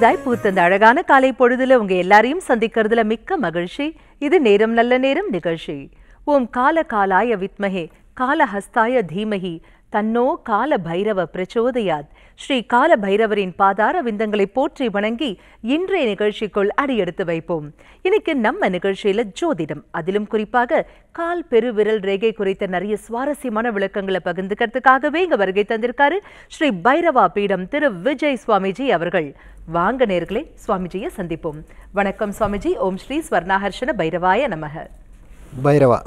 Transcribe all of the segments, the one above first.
புதிதாய் பூத்த இந்த அழகான காலை பொழுதுல உங்க எல்லாரையும் சந்திக்கிறதுல மிக்க மகிழ்ச்சி இது நேரம் நல்ல நேரம் நிகழ்ச்சி ஓம் கால காலாய வித்மகே காலஹஸ்தாய தீமகி தன்னோ கால பைரவ பிரச்சோதயாத் ஸ்ரீ கால பைரவரின் பாதார விந்தங்களை போற்றி வணங்கி இன்றைய நிகழ்ச்சிக்குள் அடியெடுத்து வைப்போம் இன்னைக்கு நம்ம நிகழ்ச்சியில ஜோதிடம் அதிலும் குறிப்பாக கால் பெருவிரல் ரேகை குறித்த நிறைய சுவாரஸ்யமான விளக்கங்களை பகிர்ந்துக்கிறதுக்காகவே இங்க வருகை தந்திருக்காரு ஸ்ரீ பைரவா பீடம் திரு விஜய் சுவாமிஜி அவர்கள் வாங்க நேர்களை சுவாமிஜியை சந்திப்போம் வணக்கம் சுவாமிஜி ஓம் ஸ்ரீ ஸ்வர்ணாகர்ஷண பைரவாய நமக பைரவா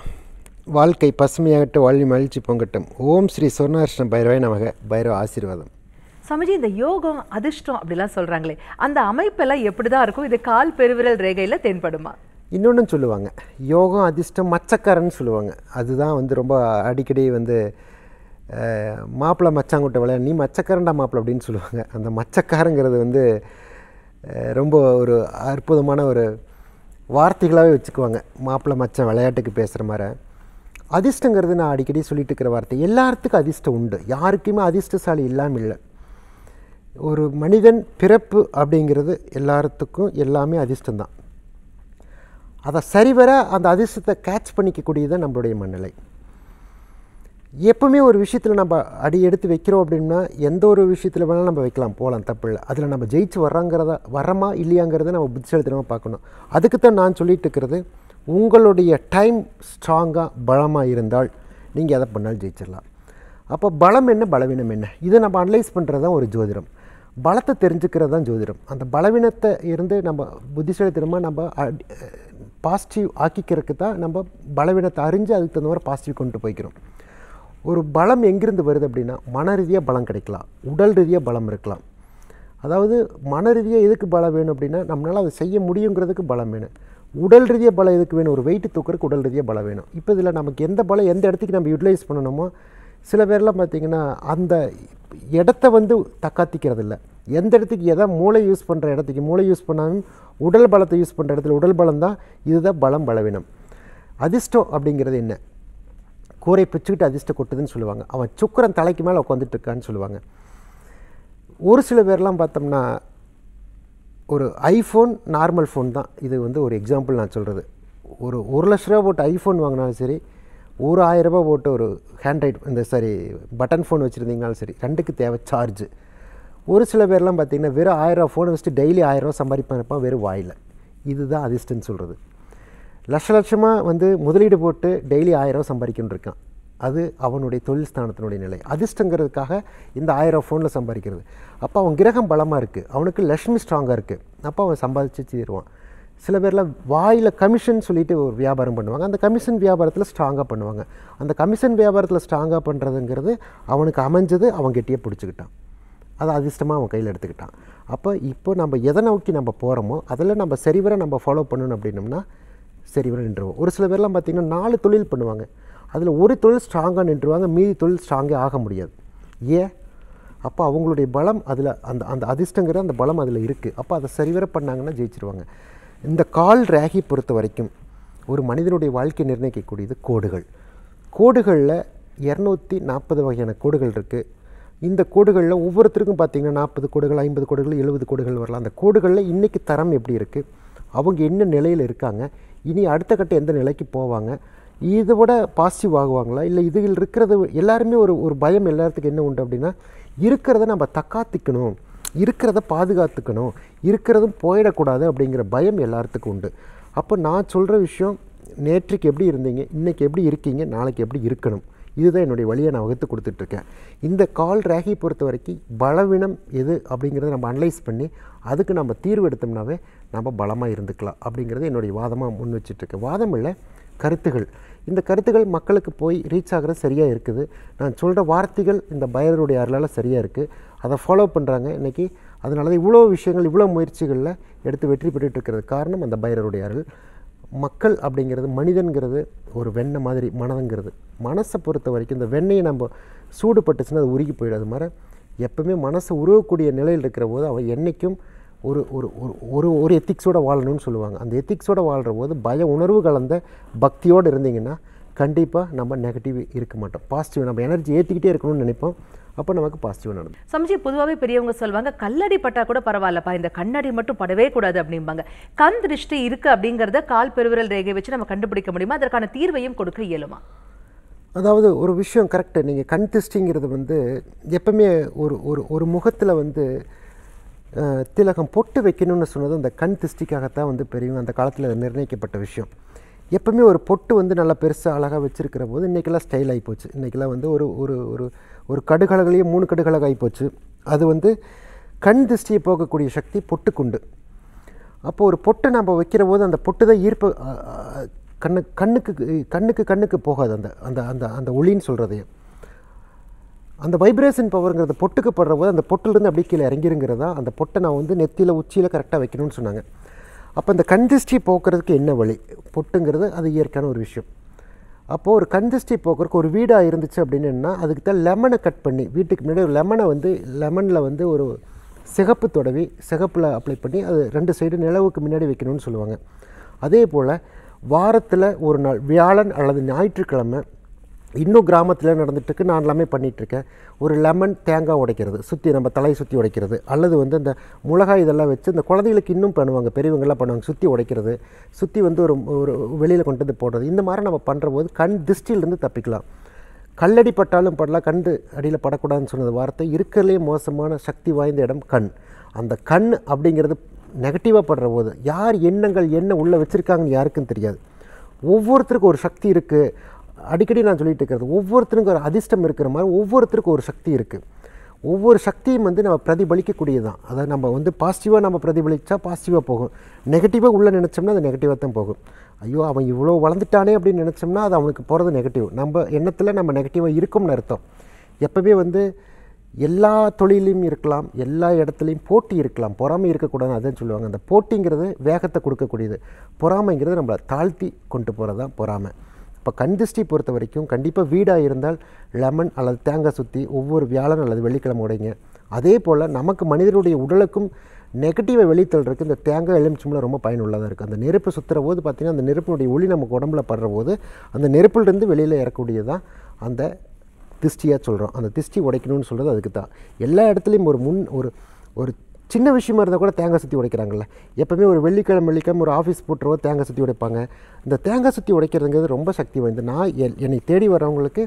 வாழ்க்கை பசுமையாகட்டும் வாழ்வி மகிழ்ச்சி பொங்கட்டும் ஓம் ஸ்ரீ சொர்ணார்ஷ்ண பைரவாய நமக பைரவ ஆசீர்வாதம் சுவாமிஜி இந்த யோகம் அதிர்ஷ்டம் அப்படிலாம் சொல்கிறாங்களே அந்த அமைப்பெல்லாம் எப்படி தான் இருக்கும் இது கால் பெருவிரல் ரேகையில் தென்படுமா இன்னொன்று சொல்லுவாங்க யோகம் அதிர்ஷ்டம் மச்சக்காரன்னு சொல்லுவாங்க அதுதான் வந்து ரொம்ப அடிக்கடி வந்து மாப்பிள்ளை மச்சாங்குட்டை விளையா நீ மச்சக்காரண்டா மாப்பிள்ள அப்படின்னு சொல்லுவாங்க அந்த மச்சக்காரங்கிறது வந்து ரொம்ப ஒரு அற்புதமான ஒரு வார்த்தைகளாகவே வச்சுக்குவாங்க மாப்பிள்ளை மச்சம் விளையாட்டுக்கு பேசுகிற மாதிரி அதிர்ஷ்டங்கிறது நான் அடிக்கடி சொல்லிட்டு இருக்கிற வார்த்தை எல்லாத்துக்கும் அதிர்ஷ்டம் உண்டு யாருக்குமே அதிர்ஷ்டசாலி இல்லாமல் இல்லை ஒரு மனிதன் பிறப்பு அப்படிங்கிறது எல்லாத்துக்கும் எல்லாமே அதிர்ஷ்டம்தான் அதை சரிவர அந்த அதிர்ஷ்டத்தை கேட்ச் பண்ணிக்கக்கூடியது நம்மளுடைய மனநிலை எப்பவுமே ஒரு விஷயத்தில் நம்ம அடி எடுத்து வைக்கிறோம் அப்படின்னா எந்த ஒரு விஷயத்தில் வேணாலும் நம்ம வைக்கலாம் போகலாம் இல்லை அதில் நம்ம ஜெயிச்சு வர்றாங்கிறத வரமா இல்லையாங்கிறத நம்ம புத்திசாலித்தனமாக பார்க்கணும் அதுக்கு தான் நான் சொல்லிட்டு இருக்கிறது உங்களுடைய டைம் ஸ்ட்ராங்காக பலமாக இருந்தால் நீங்கள் எதை பண்ணால் ஜெயிச்சிடலாம் அப்போ பலம் என்ன பலவீனம் என்ன இதை நம்ம அனலைஸ் பண்ணுறது தான் ஒரு ஜோதிடம் பலத்தை தெரிஞ்சுக்கிறது தான் ஜோதிடம் அந்த பலவீனத்தை இருந்து நம்ம புத்திசலித்தனமாக நம்ம பாசிட்டிவ் ஆக்கிக்கிறதுக்கு தான் நம்ம பலவீனத்தை அறிஞ்சு அதுக்கு தகுந்த மாதிரி பாசிட்டிவ் கொண்டு போய்க்கிறோம் ஒரு பலம் எங்கிருந்து வருது அப்படின்னா மன ரீதியாக பலம் கிடைக்கலாம் உடல் ரீதியாக பலம் இருக்கலாம் அதாவது மன ரீதியாக எதுக்கு பலம் வேணும் அப்படின்னா நம்மளால் அதை செய்ய முடியுங்கிறதுக்கு பலம் வேணும் உடல் ரீதியாக பலம் எதுக்கு வேணும் ஒரு வெயிட்டு தூக்கிறதுக்கு உடல் ரீதியாக பலம் வேணும் இப்போ இதில் நமக்கு எந்த பலம் எந்த இடத்துக்கு நம்ம யூட்டிலைஸ் பண்ணணுமோ சில பேர்லாம் பார்த்திங்கன்னா அந்த இடத்த வந்து தக்காத்திக்கிறது இல்லை எந்த இடத்துக்கு எதை மூளை யூஸ் பண்ணுற இடத்துக்கு மூளை யூஸ் பண்ணாலும் உடல் பலத்தை யூஸ் பண்ணுற இடத்துல உடல் பலம் தான் இதுதான் பலம் பலவீனம் அதிர்ஷ்டம் அப்படிங்கிறது என்ன கூரை பிச்சுக்கிட்டு அதிர்ஷ்ட கொட்டுதுன்னு சொல்லுவாங்க அவன் சுக்கரன் தலைக்கு மேலே உட்காந்துட்டுருக்கான்னு சொல்லுவாங்க ஒரு சில பேர்லாம் பார்த்தோம்னா ஒரு ஐஃபோன் நார்மல் ஃபோன் தான் இது வந்து ஒரு எக்ஸாம்பிள் நான் சொல்கிறது ஒரு ஒரு லட்ச ரூபா போட்டு ஐஃபோன் வாங்கினாலும் சரி ஒரு ஆயிரரூபா போட்டு ஒரு ஹேண்ட்ரைட் இந்த சாரி பட்டன் ஃபோன் வச்சுருந்தீங்கனாலும் சரி ரெண்டுக்கு தேவை சார்ஜு ஒரு சில பேர்லாம் பார்த்திங்கன்னா வெறும் ஆயிரம் ஃபோனை வச்சுட்டு டெய்லி ஆயிரரூபா சம்பாதிப்பான் இருப்பான் வெறும் வாயில் இதுதான் அதிர்ஷ்டன்னு சொல்கிறது லட்ச லட்சமாக வந்து முதலீடு போட்டு டெய்லி ஆயிரம் சம்பாதிக்கணும் இருக்கான் அது அவனுடைய தொழில் ஸ்தானத்தினுடைய நிலை அதிர்ஷ்டங்கிறதுக்காக இந்த ஆயிரம் ஃபோனில் சம்பாதிக்கிறது அப்போ அவன் கிரகம் பலமாக இருக்குது அவனுக்கு லக்ஷ்மி ஸ்ட்ராங்காக இருக்குது அப்போ அவன் சம்பாதிச்சு தீருவான் சில பேர்லாம் வாயில் கமிஷன் சொல்லிட்டு ஒரு வியாபாரம் பண்ணுவாங்க அந்த கமிஷன் வியாபாரத்தில் ஸ்ட்ராங்காக பண்ணுவாங்க அந்த கமிஷன் வியாபாரத்தில் ஸ்ட்ராங்காக பண்ணுறதுங்கிறது அவனுக்கு அமைஞ்சது அவன் கெட்டியே பிடிச்சிக்கிட்டான் அதை அதிர்ஷ்டமாக அவன் கையில் எடுத்துக்கிட்டான் அப்போ இப்போ நம்ம எதை நோக்கி நம்ம போகிறோமோ அதில் நம்ம சரிவர நம்ம ஃபாலோ பண்ணணும் அப்படின்னோம்னா சரி இவரை நின்றுவோம் ஒரு சில பேர்லாம் பார்த்திங்கன்னா நாலு தொழில் பண்ணுவாங்க அதில் ஒரு தொழில் ஸ்ட்ராங்காக நின்றுவாங்க மீதி தொழில் ஸ்ட்ராங்கே ஆக முடியாது ஏன் அப்போ அவங்களுடைய பலம் அதில் அந்த அந்த அதிர்ஷ்டங்கிற அந்த பலம் அதில் இருக்குது அப்போ அதை சரிவர பண்ணாங்கன்னா ஜெயிச்சிருவாங்க இந்த கால் ரேகி பொறுத்த வரைக்கும் ஒரு மனிதனுடைய வாழ்க்கை நிர்ணயிக்கக்கூடியது கோடுகள் கோடுகளில் இரநூத்தி நாற்பது வகையான கோடுகள் இருக்குது இந்த கோடுகளில் ஒவ்வொருத்தருக்கும் பார்த்திங்கன்னா நாற்பது கோடுகள் ஐம்பது கோடுகள் எழுபது கோடுகள் வரலாம் அந்த கோடுகளில் இன்றைக்கி தரம் எப்படி இருக்குது அவங்க என்ன நிலையில் இருக்காங்க இனி அடுத்த கட்ட எந்த நிலைக்கு போவாங்க இதை விட பாசிட்டிவ் ஆகுவாங்களா இல்லை இதில் இருக்கிறது எல்லாருமே ஒரு ஒரு பயம் எல்லாத்துக்கும் என்ன உண்டு அப்படின்னா இருக்கிறத நம்ம தக்காத்திக்கணும் இருக்கிறத பாதுகாத்துக்கணும் இருக்கிறதும் போயிடக்கூடாது அப்படிங்கிற பயம் எல்லாத்துக்கும் உண்டு அப்போ நான் சொல்கிற விஷயம் நேற்றுக்கு எப்படி இருந்தீங்க இன்றைக்கி எப்படி இருக்கீங்க நாளைக்கு எப்படி இருக்கணும் இதுதான் என்னுடைய வழியை நான் வகுத்து கொடுத்துட்ருக்கேன் இந்த கால் ரேகை பொறுத்த வரைக்கும் பலவீனம் எது அப்படிங்கிறத நம்ம அனலைஸ் பண்ணி அதுக்கு நம்ம தீர்வு எடுத்தோம்னாவே நம்ம பலமாக இருந்துக்கலாம் அப்படிங்கிறது என்னுடைய வாதமாக முன் வச்சுட்ருக்கு வாதம் இல்லை கருத்துகள் இந்த கருத்துகள் மக்களுக்கு போய் ரீச் ஆகிறது சரியாக இருக்குது நான் சொல்கிற வார்த்தைகள் இந்த பயருடைய அருளால் சரியாக இருக்குது அதை ஃபாலோ பண்ணுறாங்க இன்றைக்கி அதனால தான் இவ்வளோ விஷயங்கள் இவ்வளோ முயற்சிகளில் எடுத்து வெற்றி பெற்றுட்டு இருக்கிறது காரணம் அந்த பைரருடைய அருள் மக்கள் அப்படிங்கிறது மனிதன்கிறது ஒரு வெண்ணெய் மாதிரி மனதுங்கிறது மனசை பொறுத்த வரைக்கும் இந்த வெண்ணையை நம்ம சூடுபட்டுச்சுன்னா அது உருகி போயிடும் அது மாதிரி எப்பவுமே மனசை உருவக்கூடிய நிலையில் இருக்கிற போது அவன் என்றைக்கும் ஒரு ஒரு ஒரு ஒரு ஒரு எத்திக்ஸோடு வாழணும்னு சொல்லுவாங்க அந்த எத்திக்ஸோடு வாழ்கிற போது பய உணர்வு கலந்த பக்தியோடு இருந்தீங்கன்னா கண்டிப்பாக நம்ம நெகட்டிவ் இருக்க மாட்டோம் பாசிட்டிவ் நம்ம எனர்ஜி ஏற்றிக்கிட்டே இருக்கணும்னு நினைப்போம் அப்போ நமக்கு பாசிட்டிவ் நடக்கும் சமைச்சி பொதுவாகவே பெரியவங்க சொல்லுவாங்க கல்லடி பட்டா கூட பரவாயில்லப்பா இந்த கண்ணடி மட்டும் படவே கூடாது அப்படிம்பாங்க கண் திருஷ்டி இருக்குது அப்படிங்கிறத கால் பெருவிரல் ரேகை வச்சு நம்ம கண்டுபிடிக்க முடியுமா அதற்கான தீர்வையும் கொடுக்க இயலுமா அதாவது ஒரு விஷயம் கரெக்டு நீங்கள் கண் திருஷ்டிங்கிறது வந்து எப்பவுமே ஒரு ஒரு ஒரு முகத்தில் வந்து திலகம் பொட்டு வைக்கணும்னு சொன்னது அந்த கண் திருஷ்டிக்காகத்தான் வந்து பெரியும் அந்த காலத்தில் நிர்ணயிக்கப்பட்ட விஷயம் எப்போவுமே ஒரு பொட்டு வந்து நல்லா பெருசாக அழகாக வச்சுருக்கிற போது இன்றைக்கெல்லாம் ஸ்டைல் ஆகிப்போச்சு இன்றைக்கெல்லாம் வந்து ஒரு ஒரு ஒரு ஒரு கடுகளகளையே மூணு கடுகளக ஆகிப்போச்சு அது வந்து கண் திருஷ்டியை போகக்கூடிய சக்தி பொட்டுக்குண்டு அப்போது ஒரு பொட்டை நம்ம வைக்கிற போது அந்த பொட்டு தான் ஈர்ப்பு கண்ணு கண்ணுக்கு கண்ணுக்கு கண்ணுக்கு போகாது அந்த அந்த அந்த அந்த ஒளின்னு சொல்கிறதையும் அந்த வைப்ரேஷன் பவருங்கிறத பொட்டுக்கு படுற போது அந்த பொட்டிலிருந்து அப்படி கீழே இறங்கிருங்கிறதா அந்த பொட்டை நான் வந்து நெத்தியில் உச்சியில் கரெக்டாக வைக்கணும்னு சொன்னாங்க அப்போ அந்த கந்திஷ்டி போக்குறதுக்கு என்ன வழி பொட்டுங்கிறது அது இயற்கையான ஒரு விஷயம் அப்போது ஒரு கந்திஷ்டி போக்குறதுக்கு ஒரு வீடாக இருந்துச்சு அப்படின்னா அதுக்கு தான் லெமனை கட் பண்ணி வீட்டுக்கு முன்னாடி ஒரு லெமனை வந்து லெமனில் வந்து ஒரு சிகப்பு தொடவி சிகப்பில் அப்ளை பண்ணி அது ரெண்டு சைடு நிலவுக்கு முன்னாடி வைக்கணும்னு சொல்லுவாங்க அதே போல் வாரத்தில் ஒரு நாள் வியாழன் அல்லது ஞாயிற்றுக்கிழமை இன்னும் கிராமத்தில் நடந்துட்டுருக்கு நான் எல்லாமே பண்ணிகிட்ருக்கேன் ஒரு லெமன் தேங்காய் உடைக்கிறது சுற்றி நம்ம தலையை சுற்றி உடைக்கிறது அல்லது வந்து இந்த மிளகாய் இதெல்லாம் வச்சு இந்த குழந்தைகளுக்கு இன்னும் பண்ணுவாங்க பெரியவங்களாம் பண்ணுவாங்க சுற்றி உடைக்கிறது சுற்றி வந்து ஒரு ஒரு வெளியில் கொண்டு வந்து போடுறது இந்த மாதிரி நம்ம பண்ணுற போது கண் திருஷ்டியிலேருந்து தப்பிக்கலாம் கல்லடி பட்டாலும் படலாம் கண் அடியில் படக்கூடாதுன்னு சொன்னது வார்த்தை இருக்கிறதுலேயே மோசமான சக்தி வாய்ந்த இடம் கண் அந்த கண் அப்படிங்கிறது நெகட்டிவாக படுற போது யார் எண்ணங்கள் என்ன உள்ளே வச்சுருக்காங்கன்னு யாருக்கும் தெரியாது ஒவ்வொருத்தருக்கும் ஒரு சக்தி இருக்குது அடிக்கடி நான் சொல்லிட்டு இருக்கிறது ஒவ்வொருத்தருக்கும் ஒரு அதிர்ஷ்டம் இருக்கிற மாதிரி ஒவ்வொருத்தருக்கும் ஒரு சக்தி இருக்குது ஒவ்வொரு சக்தியும் வந்து நம்ம பிரதிபலிக்கக்கூடியது தான் அதாவது நம்ம வந்து பாசிட்டிவாக நம்ம பிரதிபலித்தா பாசிட்டிவாக போகும் நெகட்டிவாக உள்ளே நினச்சோம்னா அது நெகட்டிவாக தான் போகும் ஐயோ அவன் இவ்வளோ வளர்ந்துட்டானே அப்படின்னு நினச்சோம்னா அது அவனுக்கு போகிறது நெகட்டிவ் நம்ம எண்ணத்தில் நம்ம நெகட்டிவாக இருக்கும்னு அர்த்தம் எப்போவே வந்து எல்லா தொழிலையும் இருக்கலாம் எல்லா இடத்துலையும் போட்டி இருக்கலாம் பொறாமை இருக்கக்கூடாது அதுன்னு சொல்லுவாங்க அந்த போட்டிங்கிறது வேகத்தை கொடுக்கக்கூடியது பொறாமைங்கிறது நம்மளை தாழ்த்தி கொண்டு போகிறது தான் பொறாமை இப்போ கண் திருஷ்டி பொறுத்த வரைக்கும் கண்டிப்பாக வீடாக இருந்தால் லெமன் அல்லது தேங்காய் சுற்றி ஒவ்வொரு வியாழன் அல்லது வெள்ளிக்கிழமை உடைங்க அதே போல் நமக்கு மனிதனுடைய உடலுக்கும் நெகட்டிவை இருக்குது இந்த தேங்காய் எலுமிச்சம்பளம் ரொம்ப பயனுள்ளதாக இருக்குது அந்த நெருப்பு சுற்றுற போது பார்த்திங்கன்னா அந்த நெருப்பினுடைய ஒளி நமக்கு உடம்புல படுற போது அந்த நெருப்பிலிருந்து வெளியில் இறக்கக்கூடியதான் அந்த திஷ்டியாக சொல்கிறோம் அந்த திஷ்டி உடைக்கணும்னு சொல்கிறது அதுக்கு தான் எல்லா இடத்துலையும் ஒரு முன் ஒரு ஒரு சின்ன விஷயமா இருந்தால் கூட தேங்காய் சுற்றி உடைக்கிறாங்கல்ல எப்போவுமே ஒரு வெள்ளிக்கிழமை வெள்ளிக்கிழமை ஒரு ஆஃபீஸ் போட்டுருவோ தேங்காய் சுற்றி உடைப்பாங்க இந்த தேங்காய் சுற்றி உடைக்கிறதுங்கிறது ரொம்ப சக்தி வாய்ந்தது நான் என்னை தேடி வரவங்களுக்கு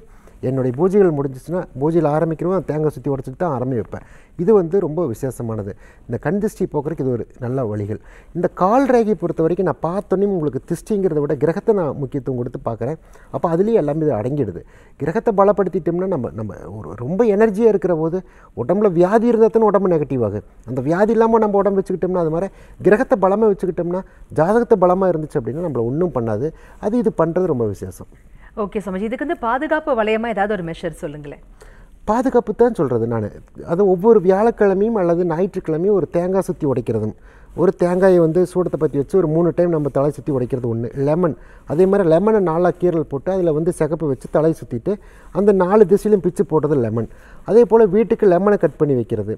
என்னுடைய பூஜைகள் முடிஞ்சிச்சுன்னா பூஜையில் ஆரம்பிக்கிறவங்க தேங்காய் சுற்றி உடச்சிட்டு தான் ஆரம்பி வைப்பேன் இது வந்து ரொம்ப விசேஷமானது இந்த கண் திருஷ்டி போக்குறதுக்கு இது ஒரு நல்ல வழிகள் இந்த கால் ரேகை பொறுத்த வரைக்கும் நான் பார்த்தோன்னே உங்களுக்கு திருஷ்டிங்கிறத விட கிரகத்தை நான் முக்கியத்துவம் கொடுத்து பார்க்குறேன் அப்போ அதுலேயே எல்லாமே இது அடங்கிடுது கிரகத்தை பலப்படுத்திட்டோம்னா நம்ம நம்ம ஒரு ரொம்ப எனர்ஜியாக இருக்கிற போது உடம்புல வியாதி இருந்தால் உடம்பு நெகட்டிவ் ஆகுது அந்த வியாதி இல்லாமல் நம்ம உடம்பு வச்சுக்கிட்டோம்னா அது மாதிரி கிரகத்தை பலமாக வச்சுக்கிட்டோம்னா ஜாதகத்தை பலமாக இருந்துச்சு அப்படின்னா நம்மளை ஒன்றும் பண்ணாது அது இது பண்ணுறது ரொம்ப விசேஷம் ஓகே சமஜி இதுக்கு வந்து பாதுகாப்பு வளையமாக ஏதாவது ஒரு மெஷர் சொல்லுங்களேன் பாதுகாப்பு தான் சொல்கிறது நான் அது ஒவ்வொரு வியாழக்கிழமையும் அல்லது ஞாயிற்றுக்கிழமையும் ஒரு தேங்காய் சுற்றி உடைக்கிறதும் ஒரு தேங்காயை வந்து சூடத்தை பற்றி வச்சு ஒரு மூணு டைம் நம்ம தலை சுற்றி உடைக்கிறது ஒன்று லெமன் அதே மாதிரி லெமனை நாலாக கீரல் போட்டு அதில் வந்து சிகப்பு வச்சு தலை சுற்றிட்டு அந்த நாலு திசையிலும் பிச்சு போடுறது லெமன் அதே போல் வீட்டுக்கு லெமனை கட் பண்ணி வைக்கிறது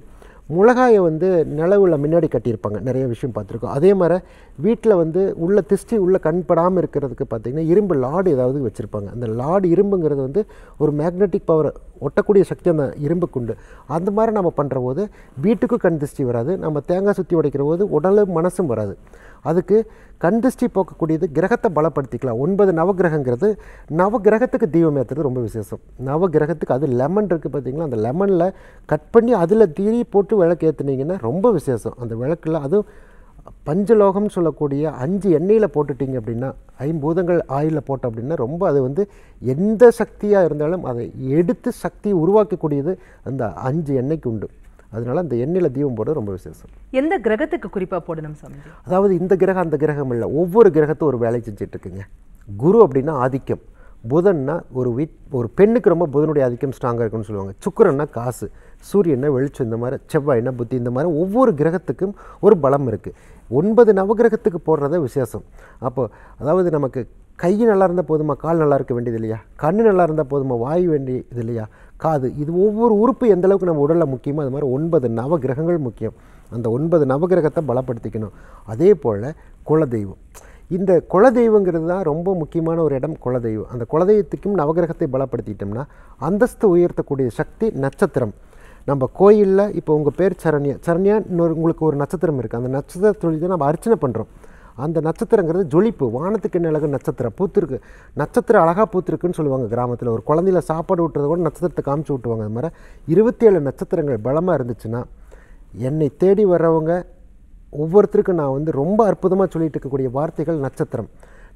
மிளகாயை வந்து நிலவில் முன்னாடி கட்டியிருப்பாங்க நிறைய விஷயம் பார்த்துருக்கோம் அதே மாதிரி வீட்டில் வந்து உள்ள திஷ்டி உள்ளே கண்படாமல் இருக்கிறதுக்கு பார்த்திங்கன்னா இரும்பு லாடு ஏதாவது வச்சுருப்பாங்க அந்த லாடு இரும்புங்கிறது வந்து ஒரு மேக்னெட்டிக் பவர் ஒட்டக்கூடிய சக்தி அந்த இரும்பு குண்டு அந்த மாதிரி நம்ம பண்ணுற போது வீட்டுக்கும் கண் திருஷ்டி வராது நம்ம தேங்காய் சுற்றி உடைக்கிற போது உடலும் மனசும் வராது அதுக்கு கண் திருஷ்டி போக்கக்கூடியது கிரகத்தை பலப்படுத்திக்கலாம் ஒன்பது நவகிரகங்கிறது நவகிரகத்துக்கு தீபம் ஏற்றுறது ரொம்ப விசேஷம் நவகிரகத்துக்கு அது லெமன் இருக்குது பார்த்திங்களா அந்த லெமனில் கட் பண்ணி அதில் தீரி போட்டு விளக்கு ஏற்றுனீங்கன்னா ரொம்ப விசேஷம் அந்த விளக்கில் அதுவும் பஞ்சலோகம்னு சொல்லக்கூடிய அஞ்சு எண்ணெயில் போட்டுட்டிங்க அப்படின்னா ஐம்பூதங்கள் ஆயிலில் போட்டோம் அப்படின்னா ரொம்ப அது வந்து எந்த சக்தியாக இருந்தாலும் அதை எடுத்து சக்தியை உருவாக்கக்கூடியது அந்த அஞ்சு எண்ணெய்க்கு உண்டு அதனால் அந்த எண்ணெயில் தீபம் போடுறது ரொம்ப விசேஷம் எந்த கிரகத்துக்கு குறிப்பாக போடணும் சாமி அதாவது இந்த கிரகம் அந்த கிரகம் இல்லை ஒவ்வொரு கிரகத்தும் ஒரு வேலை செஞ்சிட்ருக்குங்க குரு அப்படின்னா ஆதிக்கம் புதன்னா ஒரு வீட் ஒரு பெண்ணுக்கு ரொம்ப புதனுடைய ஆதிக்கம் ஸ்ட்ராங்காக இருக்குன்னு சொல்லுவாங்க சுக்கரன்னா காசு சூரியன்னா வெளிச்சம் இந்த மாதிரி செவ்வாய்னா புத்தி இந்த மாதிரி ஒவ்வொரு கிரகத்துக்கும் ஒரு பலம் இருக்குது ஒன்பது நவகிரகத்துக்கு போடுறத விசேஷம் அப்போது அதாவது நமக்கு கை நல்லா இருந்தால் போதுமா கால் நல்லா இருக்க வேண்டியது இல்லையா கண் நல்லா இருந்தால் போதுமா வாய் வேண்டியது இல்லையா காது இது ஒவ்வொரு உறுப்பு எந்தளவுக்கு நம்ம உடலில் முக்கியமோ அது மாதிரி ஒன்பது நவகிரகங்கள் முக்கியம் அந்த ஒன்பது நவகிரகத்தை பலப்படுத்திக்கணும் அதே போல் குலதெய்வம் இந்த குலதெய்வங்கிறது தான் ரொம்ப முக்கியமான ஒரு இடம் குலதெய்வம் அந்த குலதெய்வத்துக்கும் நவகிரகத்தை பலப்படுத்திட்டோம்னா அந்தஸ்து உயர்த்தக்கூடிய சக்தி நட்சத்திரம் நம்ம கோயிலில் இப்போ உங்கள் பேர் சரண்யா சரண்யான்னு உங்களுக்கு ஒரு நட்சத்திரம் இருக்குது அந்த நட்சத்திர தொழில் தான் நம்ம அர்ச்சனை பண்ணுறோம் அந்த நட்சத்திரங்கிறது ஜொலிப்பு வானத்துக்கு என்ன அழகு நட்சத்திரம் பூத்திருக்கு நட்சத்திரம் அழகாக பூத்திருக்குன்னு சொல்லுவாங்க கிராமத்தில் ஒரு குழந்தையில சாப்பாடு விட்டுறத கூட நட்சத்திரத்தை காமிச்சு விட்டுவாங்க அது மாதிரி இருபத்தேழு நட்சத்திரங்கள் பலமாக இருந்துச்சுன்னா என்னை தேடி வர்றவங்க ஒவ்வொருத்தருக்கும் நான் வந்து ரொம்ப அற்புதமாக சொல்லிகிட்டு இருக்கக்கூடிய வார்த்தைகள் நட்சத்திரம்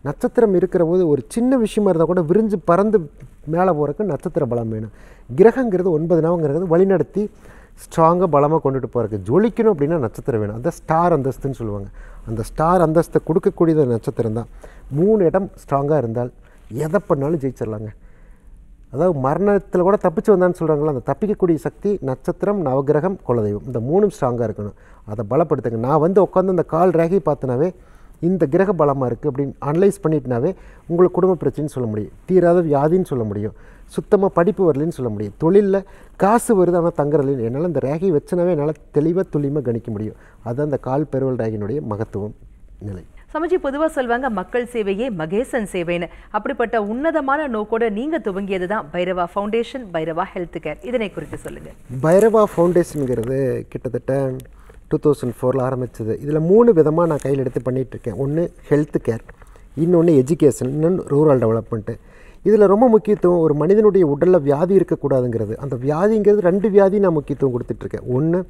நட்சத்திரம் இருக்கிற போது ஒரு சின்ன விஷயமா இருந்தால் கூட விரிஞ்சு பறந்து மேலே போகிறதுக்கு நட்சத்திர பலம் வேணும் கிரகங்கிறது ஒன்பது நவங்கிறது வழிநடத்தி ஸ்ட்ராங்காக பலமாக கொண்டுட்டு போகிறக்கு ஜொலிக்கணும் அப்படின்னா நட்சத்திரம் வேணும் அந்த ஸ்டார் அந்தஸ்துன்னு சொல்லுவாங்க அந்த ஸ்டார் அந்தஸ்தை கொடுக்கக்கூடியது நட்சத்திரம் தான் மூணு இடம் ஸ்ட்ராங்காக இருந்தால் எதை பண்ணாலும் ஜெயிச்சிடலாங்க அதாவது மரணத்தில் கூட தப்பிச்சு வந்தான்னு சொல்கிறாங்களா அந்த தப்பிக்கக்கூடிய சக்தி நட்சத்திரம் நவகிரகம் குலதெய்வம் இந்த மூணும் ஸ்ட்ராங்காக இருக்கணும் அதை பலப்படுத்துங்க நான் வந்து உட்காந்து அந்த கால் ரேகை பார்த்தினாவே இந்த கிரக பலமாக இருக்குது அப்படின்னு அனலைஸ் பண்ணிட்டுனாவே உங்களுக்கு குடும்ப பிரச்சனைன்னு சொல்ல முடியும் தீராத வியாதின்னு சொல்ல முடியும் சுத்தமாக படிப்பு வரலன்னு சொல்ல முடியும் தொழிலில் காசு வருது ஆனால் தங்குறதுன்னு என்னால் இந்த ரேகை வச்சுனாவே என்னால் தெளிவாக துல்லியமாக கணிக்க முடியும் அதுதான் அந்த கால் பெருவல் ரேகையினுடைய மகத்துவம் நிலை சமஜி பொதுவாக சொல்வாங்க மக்கள் சேவையே மகேசன் சேவைன்னு அப்படிப்பட்ட உன்னதமான நோக்கோட நீங்கள் துவங்கியது தான் Bhairava foundation Bhairava health care இதனை குறித்து சொல்லுங்கள் பைரவா ஃபவுண்டேஷனுங்கிறது கிட்டத்தட்ட டூ தௌசண்ட் ஃபோரில் ஆரம்பித்தது இதில் மூணு விதமாக நான் கையில் எடுத்து பண்ணிகிட்ருக்கேன் ஒன்று ஹெல்த் கேர் இன்னொன்று எஜுகேஷன் இன்னொன்று ரூரல் டெவலப்மெண்ட்டு இதில் ரொம்ப முக்கியத்துவம் ஒரு மனிதனுடைய உடலில் வியாதி இருக்கக்கூடாதுங்கிறது அந்த வியாதிங்கிறது ரெண்டு வியாதி நான் முக்கியத்துவம் கொடுத்துட்ருக்கேன் ஒன்று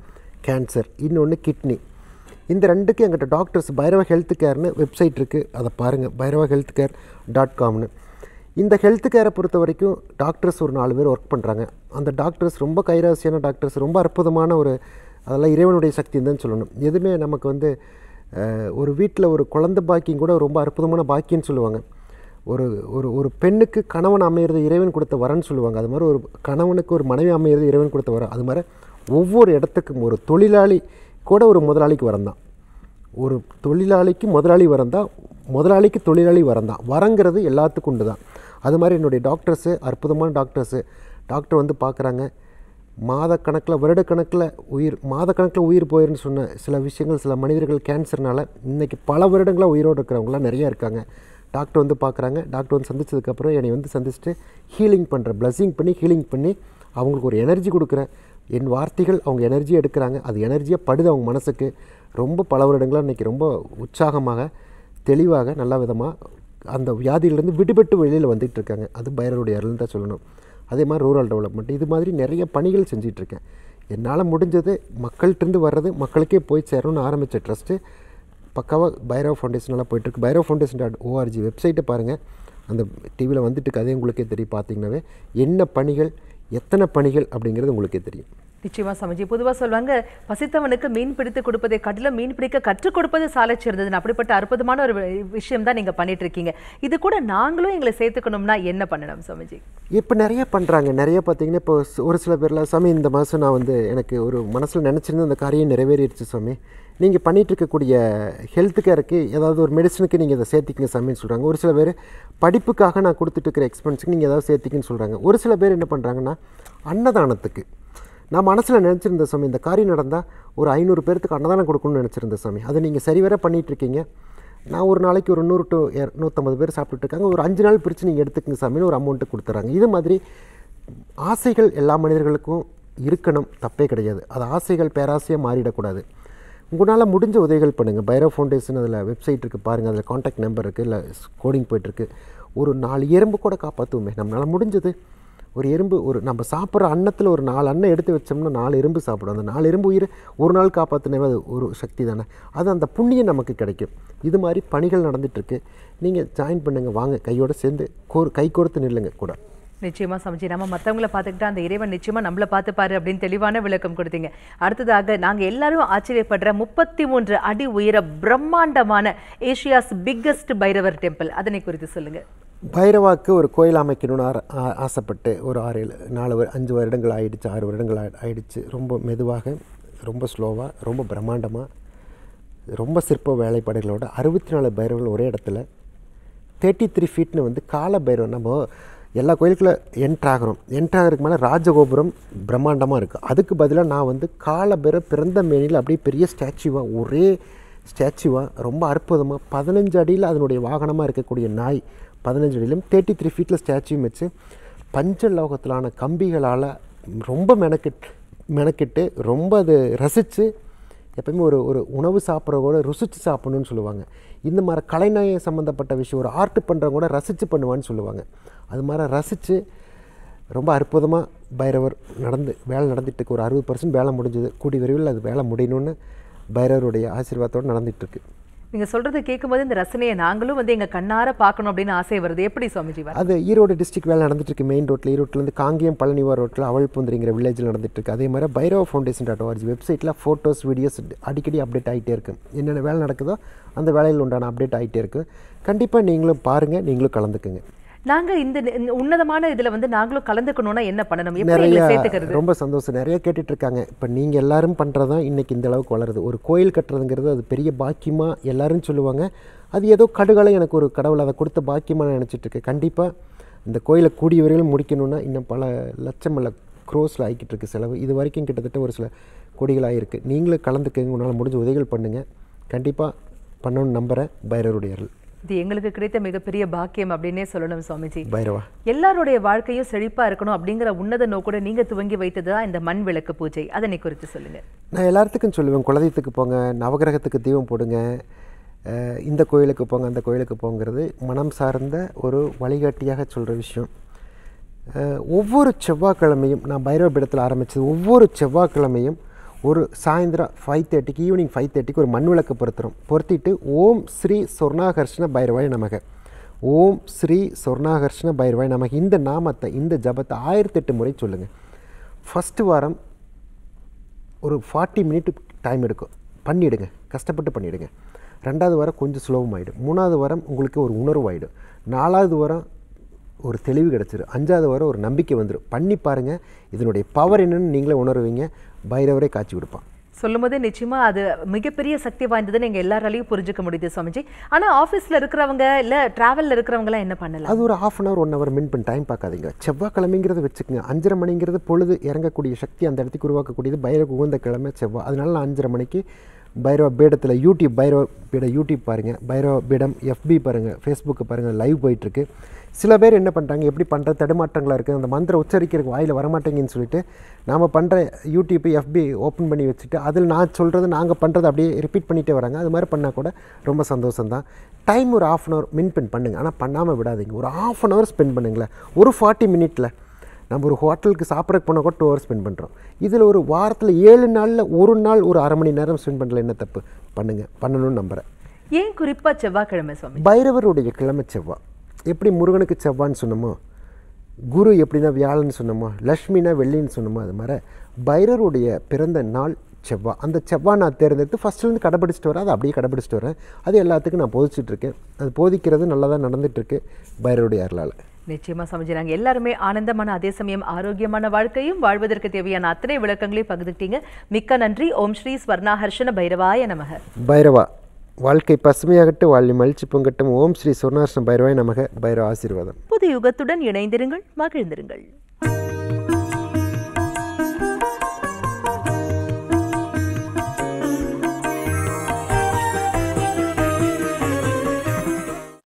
கேன்சர் இன்னொன்று கிட்னி இந்த ரெண்டுக்கு எங்கிட்ட டாக்டர்ஸ் பைரவ ஹெல்த் கேர்னு வெப்சைட் இருக்குது அதை பாருங்கள் பைரவ ஹெல்த் கேர் டாட் காம்னு இந்த ஹெல்த் கேரை பொறுத்த வரைக்கும் டாக்டர்ஸ் ஒரு நாலு பேர் ஒர்க் பண்ணுறாங்க அந்த டாக்டர்ஸ் ரொம்ப கைராசியான டாக்டர்ஸ் ரொம்ப அற்புதமான ஒரு அதெல்லாம் இறைவனுடைய சக்தி தான் சொல்லணும் எதுவுமே நமக்கு வந்து ஒரு வீட்டில் ஒரு குழந்த பாக்கியம் கூட ரொம்ப அற்புதமான பாக்கியம்னு சொல்லுவாங்க ஒரு ஒரு ஒரு பெண்ணுக்கு கணவன் அமையிறது இறைவன் கொடுத்த வரன்னு சொல்லுவாங்க அது மாதிரி ஒரு கணவனுக்கு ஒரு மனைவி அமையிறது இறைவன் கொடுத்த வரம் அது மாதிரி ஒவ்வொரு இடத்துக்கும் ஒரு தொழிலாளி கூட ஒரு முதலாளிக்கு வரந்தான் ஒரு தொழிலாளிக்கு முதலாளி வரந்தான் முதலாளிக்கு தொழிலாளி வரந்தான் வரங்கிறது எல்லாத்துக்கும் உண்டு தான் அது மாதிரி என்னுடைய டாக்டர்ஸு அற்புதமான டாக்டர்ஸு டாக்டர் வந்து பார்க்குறாங்க மாதக்கணக்கில் வருடக்கணக்கில் உயிர் மாதக்கணக்கில் உயிர் போயிருன்னு சொன்ன சில விஷயங்கள் சில மனிதர்கள் கேன்சர்னால் இன்றைக்கி பல வருடங்களாக உயிரோடு இருக்கிறவங்களாம் நிறையா இருக்காங்க டாக்டர் வந்து பார்க்குறாங்க டாக்டர் வந்து சந்தித்ததுக்கப்புறம் என்னை வந்து சந்திச்சுட்டு ஹீலிங் பண்ணுற ப்ளஸ்ஸிங் பண்ணி ஹீலிங் பண்ணி அவங்களுக்கு ஒரு எனர்ஜி கொடுக்குறேன் என் வார்த்தைகள் அவங்க எனர்ஜி எடுக்கிறாங்க அது எனர்ஜியாக படுது அவங்க மனசுக்கு ரொம்ப பல வருடங்களாக இன்றைக்கி ரொம்ப உற்சாகமாக தெளிவாக நல்ல விதமாக அந்த வியாதியிலேருந்து விடுபட்டு வெளியில் வந்துகிட்டு இருக்காங்க அது பைரருடைய அருள்னு தான் சொல்லணும் அதே மாதிரி ரூரல் டெவலப்மெண்ட் இது மாதிரி நிறைய பணிகள் செஞ்சிட்ருக்கேன் என்னால் முடிஞ்சது மக்கள்கிட்டருந்து வர்றது மக்களுக்கே போய் சேரணும்னு ஆரம்பித்த ட்ரஸ்ட்டு பக்காவாக பைரோ ஃபவுண்டேஷனெல்லாம் போயிட்டுருக்கு பைரோ ஃபவுண்டேஷன் டாட் ஓஆர்ஜி வெப்சைட்டை பாருங்கள் அந்த டிவியில் வந்துட்டு கதையும் உங்களுக்கே தெரியும் பார்த்தீங்கன்னாவே என்ன பணிகள் எத்தனை பணிகள் அப்படிங்கிறது உங்களுக்கே தெரியும் நிச்சயமா சமஜி பொதுவாக சொல்லுவாங்க பசித்தவனுக்கு மீன் பிடித்து கொடுப்பதை காட்டிலும் மீன் பிடிக்க கற்றுக் கொடுப்பது சாலை சிறந்தது அப்படிப்பட்ட அற்புதமான ஒரு விஷயம் தான் நீங்கள் பண்ணிட்டு இருக்கீங்க இது கூட நாங்களும் எங்களை சேர்த்துக்கணும்னா என்ன பண்ணணும் சமஜி இப்போ நிறைய பண்ணுறாங்க நிறைய பார்த்தீங்கன்னா இப்போ ஒரு சில பேர்ல சாமி இந்த மாதம் நான் வந்து எனக்கு ஒரு மனசில் நினச்சிருந்து அந்த காரியம் நிறைவேறிடுச்சு சாமி நீங்கள் பண்ணிகிட்டு இருக்கக்கூடிய ஹெல்த் கேருக்கு ஏதாவது ஒரு மெடிசனுக்கு நீங்கள் இதை சேர்த்திக்கங்க சாமின்னு சொல்கிறாங்க ஒரு சில பேர் படிப்புக்காக நான் கொடுத்துட்டு இருக்கிற எக்ஸ்பென்ஸுக்கு நீங்கள் ஏதாவது சேர்த்திக்கின்னு சொல்கிறாங்க ஒரு சில பேர் என்ன பண்ணுறாங்கன்னா அன்னதானத்துக்கு நான் மனசில் நினச்சிருந்த சாமி இந்த காரியம் நடந்தால் ஒரு ஐநூறு பேர்த்துக்கு அன்னதானம் கொடுக்கணும்னு நினச்சிருந்தேன் சாமி அதை நீங்கள் சரிவர பண்ணிகிட்ருக்கீங்க நான் ஒரு நாளைக்கு ஒரு நூறு டு நூற்றம்பது பேர் சாப்பிட்டுருக்காங்க ஒரு அஞ்சு நாள் பிரித்து நீங்கள் எடுத்துக்கங்க சாமின்னு ஒரு அமௌண்ட்டு கொடுத்துறாங்க இது மாதிரி ஆசைகள் எல்லா மனிதர்களுக்கும் இருக்கணும் தப்பே கிடையாது அது ஆசைகள் பேராசையாக மாறிடக்கூடாது உங்களால் முடிஞ்ச உதவிகள் பண்ணுங்கள் பைரோ ஃபவுண்டேஷன் அதில் வெப்சைட் இருக்குது பாருங்கள் அதில் காண்டாக்ட் நம்பர் இருக்குது இல்லை கோடிங் போயிட்டுருக்கு ஒரு நாலு எறும்பு கூட காப்பாற்றுவோமே நம்மளால் முடிஞ்சது ஒரு எறும்பு ஒரு நம்ம சாப்பிட்ற அன்னத்தில் ஒரு நாலு அன்னம் எடுத்து வச்சோம்னா நாலு எறும்பு சாப்பிடும் அந்த நாலு எறும்பு உயிர் ஒரு நாள் காப்பாற்றினவே அது ஒரு சக்தி தானே அது அந்த புண்ணியம் நமக்கு கிடைக்கும் இது மாதிரி பணிகள் நடந்துகிட்ருக்கு நீங்கள் ஜாயின் பண்ணுங்கள் வாங்க கையோடு சேர்ந்து கோ கை கோர்த்து நில்லுங்க கூட நிச்சயமா சமைச்சி நம்ம மற்றவங்களை பார்த்துக்கிட்டா அந்த இறைவன் நிச்சயமா நம்மளை பார்த்துப்பாரு அப்படின்னு தெளிவான விளக்கம் கொடுத்தீங்க அடுத்ததாக நாங்கள் எல்லாரும் ஆச்சரியப்படுற முப்பத்தி மூன்று அடி உயர பிரம்மாண்டமான ஏஷியாஸ் பிக்கஸ்ட் பைரவர் டெம்பிள் அதனை குறித்து சொல்லுங்க பைரவாக்கு ஒரு கோயில் அமைக்கணும்னு ஆசைப்பட்டு ஒரு ஆறு ஏழு நாலு அஞ்சு வருடங்கள் ஆயிடுச்சு ஆறு வருடங்கள் ஆயிடுச்சு ரொம்ப மெதுவாக ரொம்ப ஸ்லோவாக ரொம்ப பிரம்மாண்டமாக ரொம்ப சிற்ப வேலைப்பாடுகளோட அறுபத்தி நாலு பைரவர்கள் ஒரே இடத்துல தேர்ட்டி த்ரீ ஃபீட்னு வந்து கால பைரவன் நம்ம எல்லா கோயிலுக்குள்ளே என்ட்ராகிறோம் என்ட்ராகிறதுக்கு மேலே ராஜகோபுரம் பிரம்மாண்டமாக இருக்குது அதுக்கு பதிலாக நான் வந்து காலபெற பிறந்த மேனியில் அப்படியே பெரிய ஸ்டாச்சுவாக ஒரே ஸ்டாச்சுவாக ரொம்ப அற்புதமாக பதினஞ்சு அடியில் அதனுடைய வாகனமாக இருக்கக்கூடிய நாய் பதினஞ்சு அடியிலும் தேர்ட்டி த்ரீ ஃபீட்டில் ஸ்டாச்சுவும் வச்சு லோகத்திலான கம்பிகளால் ரொம்ப மெனக்கிட்டு மெனக்கிட்டு ரொம்ப அது ரசித்து எப்பயுமே ஒரு ஒரு உணவு சாப்பிட்ற கூட ருசித்து சாப்பிடணும்னு சொல்லுவாங்க இந்த மாதிரி கலைநாய சம்மந்தப்பட்ட விஷயம் ஒரு ஆர்ட் பண்ணுறவங்க கூட ரசித்து பண்ணுவான்னு சொல்லுவாங்க அது மாதிரி ரசித்து ரொம்ப அற்புதமாக பைரவர் நடந்து வேலை நடந்துகிட்ருக்கு ஒரு அறுபது பர்சன்ட் வேலை முடிஞ்சது கூடி விரைவில் அது வேலை முடியணும்னு பைரவருடைய ஆசீர்வாதத்தோடு நடந்துகிட்ருக்கு நீங்கள் சொல்கிறது கேட்கும்போது இந்த ரசனையை நாங்களும் வந்து எங்கள் கண்ணார பார்க்கணும் அப்படின்னு ஆசை வருது எப்படி சுவாமிஜி அது ஈரோடு டிஸ்ட்ரிக்ட் வேலை நடந்துட்டுருக்கு மெயின் ரோட்டில் இருந்து காங்கேயம் பழனிவார் ரோட்டில் அவழ்புந்திரிங்கிற வில்லேஜில் நடந்துட்டுருக்கு அதே மாதிரி பைரவ ஃபவுண்டேஷன் டாட் ஓஆர்ஜி வெப்சைட்டில் ஃபோட்டோஸ் வீடியோஸ் அடிக்கடி அப்டேட் ஆகிட்டே இருக்கும் என்னென்ன வேலை நடக்குதோ அந்த வேலையில் உண்டான அப்டேட் ஆகிட்டே இருக்கும் கண்டிப்பாக நீங்களும் பாருங்கள் நீங்களும் கலந்துக்குங்க நாங்க இந்த உன்னதமான இதுல வந்து நாங்களும் கலந்துக்கணும்னா என்ன பண்ணணும் நிறைய ரொம்ப சந்தோஷம் நிறைய கேட்டுட்டு இருக்காங்க இப்போ நீங்க எல்லாரும் பண்றதான் இன்னைக்கு இந்த அளவுக்கு வளருது ஒரு கோயில் கட்டுறதுங்கிறது அது பெரிய பாக்கியமா எல்லாரும் சொல்லுவாங்க அது ஏதோ கடுகளை எனக்கு ஒரு கடவுள் அதை கொடுத்த பாக்கியமாக நினச்சிட்டு இருக்கு கண்டிப்பாக இந்த கோயிலை கூடிய வரையில் முடிக்கணும்னா இன்னும் பல லட்சம் அல்ல க்ரோஸில் ஆகிக்கிட்டு இருக்கு செலவு இது வரைக்கும் கிட்டத்தட்ட ஒரு சில கொடிகளாக இருக்குது நீங்களும் கலந்துக்கங்க உன்னால் முடிஞ்ச உதவிகள் பண்ணுங்கள் கண்டிப்பாக பண்ணணும்னு நம்புகிறேன் பைரவருடைய இது எங்களுக்கு கிடைத்த மிகப்பெரிய பாக்கியம் அப்படின்னே சொல்லணும் சுவாமிஜி எல்லாருடைய வாழ்க்கையும் செழிப்பா இருக்கணும் அப்படிங்கிற உன்னத நோக்கோட நீங்க துவங்கி வைத்ததா இந்த மண் விளக்கு பூஜை அதனை குறித்து சொல்லுங்க நான் எல்லாத்துக்கும் சொல்லுவேன் குலதெய்வத்துக்கு போங்க நவகிரகத்துக்கு தீபம் போடுங்க இந்த கோயிலுக்கு போங்க அந்த கோயிலுக்கு போங்கிறது மனம் சார்ந்த ஒரு வழிகாட்டியாக சொல்கிற விஷயம் ஒவ்வொரு செவ்வாய்க்கிழமையும் நான் பைரவ பீடத்தில் ஆரம்பித்தது ஒவ்வொரு செவ்வாய்க்கிழமையும் ஒரு சாயந்தரம் ஃபைவ் தேர்ட்டிக்கு ஈவினிங் ஃபைவ் தேர்ட்டிக்கு ஒரு மண் விளக்கு பொருத்துறோம் பொருத்திட்டு ஓம் ஸ்ரீ சொர்ணாகர்ஷ்ண பைரவாய் நமக ஓம் ஸ்ரீ சொர்ணாகர்ஷ்ண பைரவாய் நமக்கு இந்த நாமத்தை இந்த ஜபத்தை ஆயிரத்தெட்டு முறை சொல்லுங்கள் ஃபஸ்ட்டு வாரம் ஒரு ஃபார்ட்டி மினிட் டைம் எடுக்கும் பண்ணிவிடுங்க கஷ்டப்பட்டு பண்ணிவிடுங்க ரெண்டாவது வாரம் கொஞ்சம் சுலபமாகிடும் மூணாவது வாரம் உங்களுக்கு ஒரு உணர்வாயிடும் நாலாவது வாரம் ஒரு தெளிவு கிடச்சிடும் அஞ்சாவது வாரம் ஒரு நம்பிக்கை வந்துடும் பண்ணி பாருங்கள் இதனுடைய பவர் என்னென்னு நீங்களே உணர்வீங்க பைரவரே காட்சி கொடுப்பான் சொல்லும்போது நிச்சயமாக அது மிகப்பெரிய சக்தி வாய்ந்ததுன்னு எங்கள் எல்லாராலையும் புரிஞ்சுக்க முடியுது சுவாமிஜி ஆனால் ஆஃபீஸில் இருக்கிறவங்க இல்லை ட்ராவலில் இருக்கிறவங்களாம் என்ன பண்ணலாம் அது ஒரு half an hour one hour மின் பண்ணி டைம் பார்க்காதீங்க செவ்வாய்க்கிழமைங்கிறத வச்சுக்கோங்க அஞ்சரை மணிங்கிறது பொழுது இறங்கக்கூடிய சக்தி அந்த இடத்துக்கு உருவாக்கக்கூடியது பைரவ உகந்த கிழமை செவ்வாய் அதனால நான் அஞ்சரை மணிக்கு பைரவ பீடத்தில் யூடியூப் பைரவ பீட யூடியூப் பாருங்கள் பைரவ பீடம் எஃபி பாருங்கள் ஃபேஸ்புக்கு பாருங்கள் லைவ் போயிட்டுருக்கு சில பேர் என்ன பண்ணுறாங்க எப்படி பண்ணுற தடுமாற்றங்களாக இருக்குது அந்த மந்திரம் உச்சரிக்கிறதுக்கு வாயில் வரமாட்டேங்குன்னு சொல்லிட்டு நாம் பண்ணுற யூடியூப் எஃபி ஓப்பன் பண்ணி வச்சுட்டு அதில் நான் சொல்கிறது நாங்கள் பண்ணுறது அப்படியே ரிப்பீட் பண்ணிகிட்டே வராங்க அது மாதிரி பண்ணால் கூட ரொம்ப சந்தோஷம் தான் டைம் ஒரு ஆஃப் அன் ஹவர் மின்பின் பண்ணுங்கள் ஆனால் பண்ணாமல் விடாதீங்க ஒரு ஆஃப் அன் ஹவர் ஸ்பெண்ட் பண்ணுங்களேன் ஒரு ஃபார்ட்டி மினிட்டில் நம்ம ஒரு ஹோட்டலுக்கு சாப்பிட்றக்கு போனால் கூட டூ ஹவர் ஸ்பெண்ட் பண்ணுறோம் இதில் ஒரு வாரத்தில் ஏழு நாளில் ஒரு நாள் ஒரு அரை மணி நேரம் ஸ்பெண்ட் பண்ணல என்ன தப்பு பண்ணுங்கள் பண்ணணும்னு நம்புகிறேன் ஏன் குறிப்பாக கிழமை பைரவருடைய கிழமை செவ்வாய் எப்படி முருகனுக்கு செவ்வான்னு சொன்னோமோ குரு எப்படின்னா வியாழன்னு சொன்னோமோ லக்ஷ்மினா வெள்ளின்னு சொன்னோமோ அது மாதிரி பைரருடைய பிறந்த நாள் செவ்வா அந்த செவ்வா நான் தேர்ந்தெடுத்து ஃபஸ்ட்லேருந்து கடைப்பிடிச்சிட்டு வரேன் அதை அப்படியே கடைப்பிடிச்சிட்டு வரேன் அது எல்லாத்துக்கும் நான் இருக்கேன் அது போதிக்கிறது நல்லா தான் நடந்துகிட்ருக்கு பைரருடைய அருளால் நிச்சயமாக சமைச்சிடுறாங்க எல்லாருமே ஆனந்தமான அதே சமயம் ஆரோக்கியமான வாழ்க்கையும் வாழ்வதற்கு தேவையான அத்தனை விளக்கங்களையும் பகிர்ந்துட்டீங்க மிக்க நன்றி ஓம் ஸ்ரீ ஸ்வர்ணா பைரவாய நமக பைரவா வாழ்க்கை பசுமையாகட்டு வாழ்வி மகிழ்ச்சி பொங்கட்டும் ஓம் ஸ்ரீ சுவர்ணாசனம் பைரவாய் நமக பைரவ ஆசீர்வாதம் புது யுகத்துடன் இணைந்திருங்கள் மகிழ்ந்திருங்கள்